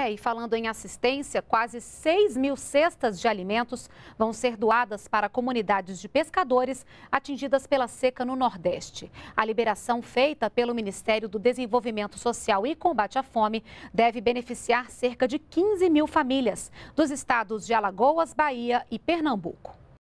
É, e falando em assistência, quase 6 mil cestas de alimentos vão ser doadas para comunidades de pescadores atingidas pela seca no Nordeste. A liberação feita pelo Ministério do Desenvolvimento Social e Combate à Fome deve beneficiar cerca de 15 mil famílias dos estados de Alagoas, Bahia e Pernambuco.